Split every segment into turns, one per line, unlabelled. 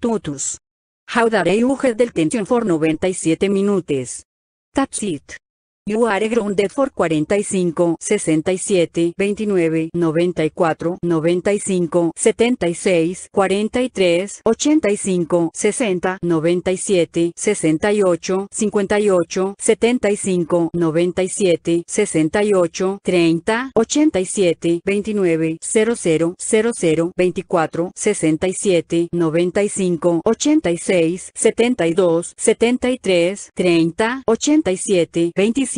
Tutus. How dare you get for 97 minutes? That's it. You are grounded for 45, 67, 29, 94, 95, 76, 43, 85, 60, 97, 68, 58, 75, 97, 68, 30, 87, 29, 00, 00, 24, 67, 95, 86, 72, 73, 30, 87, 25,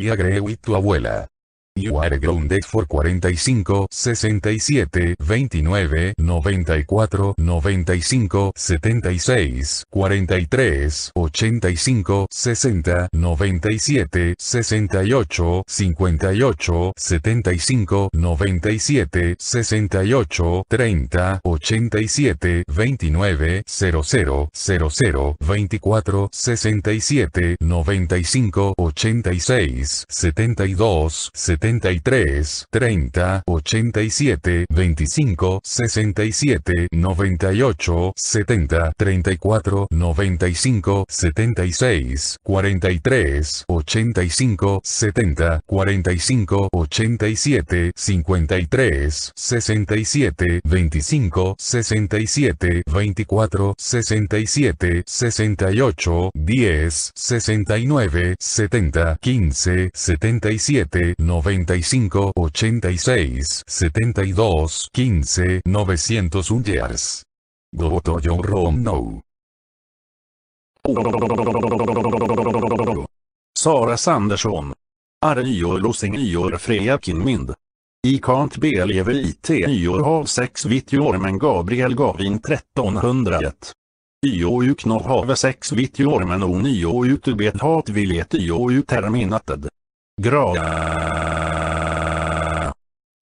y agregué tu abuela. You are grounded for 45, 67, 29, 94, 95, 76, 43, 85, 60, 97, 68, 58, 75, 97, 68, 30, 87, 29, 00, 00, 24, 67, 95, 86, 72, 70, 73, 30, 87, 25, 67, 98, 70, 34, 95, 76, 43, 85, 70, 45, 87, 53, 67, 25, 67, 24, 67, 68, 10, 69, 70, 15, 77, 90, 85 86 72 15 901 years. Go to your room now.
Sara Sandersson. Are you losing your freaking mind? I can't believe it you have sex with your men Gabriel Gavin 1301. Io you know have sex with your men on io utubet hat viljet io uterminated. Gra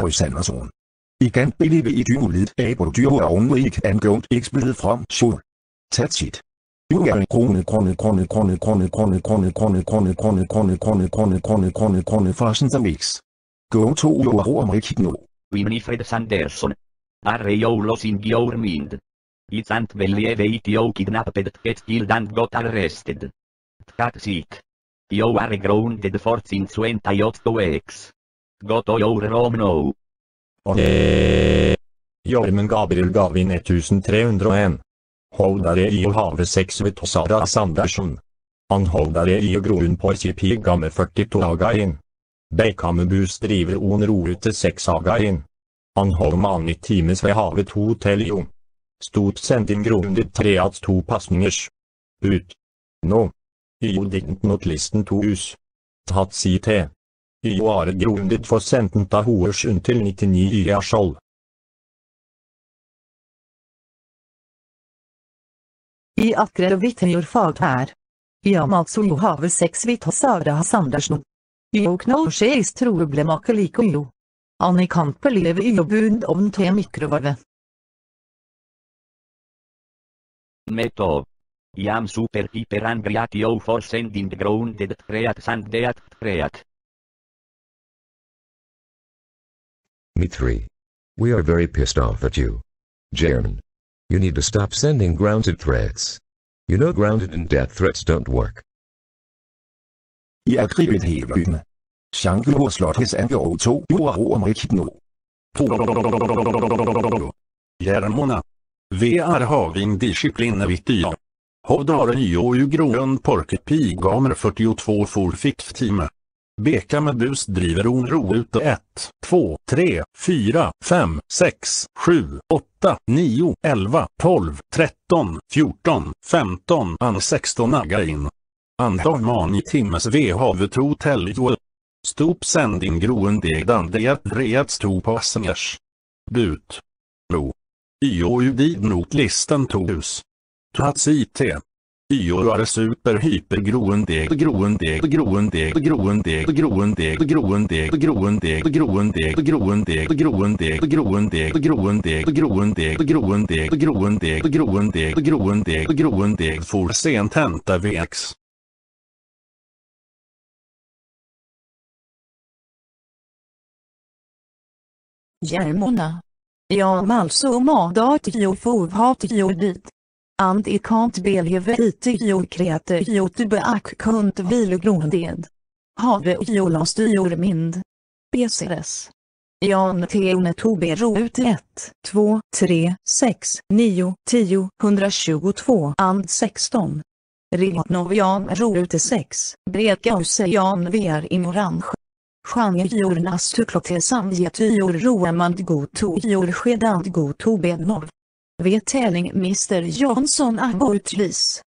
Moisander zone. Igen believe i dynolit af du dyr angående eksplid from sol. That's Du er en krone, krone, krone, krone, krone, krone, krone, krone, krone, krone, krone, krone, krone, krone, krone, krone, farsen som mix. Go to your om
Winifred Sanderson. Are you losing your mind? It's ant believe it you kidnapped get killed and got arrested. That's it. You are grounded for since 28 weeks. Gata Jorram no.
Och det... Jormen Gabriel gav in 1301. Hållare i och have 6, vid Sara Sandersson. Han hållare i och grorun på Sipiga med 42 dagar in. Beikamebus driver on till 6 dagar in. Han håll man i times vid havet hotell i om. Stort sänd in grundigt 3 att 2 passningers. Ut. Nå. No. I och
not listen to us. Tatt si te. I år grundet prosenten av hoers till 99 i årsåld.
I akre och vittnjor fag här. I amatsojo have sex vitt hos Sara Sandersen. I och norrskis troblemake like jo. Anni Kamper lever i och bund om te mikrovarve. Metov. Jam super hyper angriat jo for sending grounded treat sandeat treat.
Me three. We are very pissed off at you. Jaren. You need to stop sending grounded threats. You know grounded and death threats don't work. I er krigen hævn. Jean Uro slot his angro to uro om
rigtigt nu. We are having discipline vittia. Hovdaren jo ju grön porket pigamer 42 for 15. Beka medus driver oro ut 1, 2, 3, 4, 5, 6, 7, 8, 9, 11, 12, 13, 14, 15, an 16 agga in. Andag man i timmes v havet hotell jo. Stop sänding groendegdan det reat sto på assengers. But. Lo. Io udid not listen togus. Tats it. Yoar super hyper groendeg groendeg groendeg groendeg groendeg groendeg groendeg groendeg groendeg groendeg groendeg groendeg groendeg groendeg groendeg
groendeg groendeg groendeg får sent hämta VX. Järmona. Jag malso madat jo fov hat jo
dit and it can't believe it you create YouTube ak kunt vilgronded. Have you lost your mind? BCRS. Jan Teone Tobero ut 1, 2, 3, 6, 9, 10, 122 and 16. Rihatnov Jan Route 6, Brekause Jan Ver i Morange. Genrejornas tuklotesam
getyjor roamand gotojor skedand gotobednov. Vet tävling Mr Johnson abortvis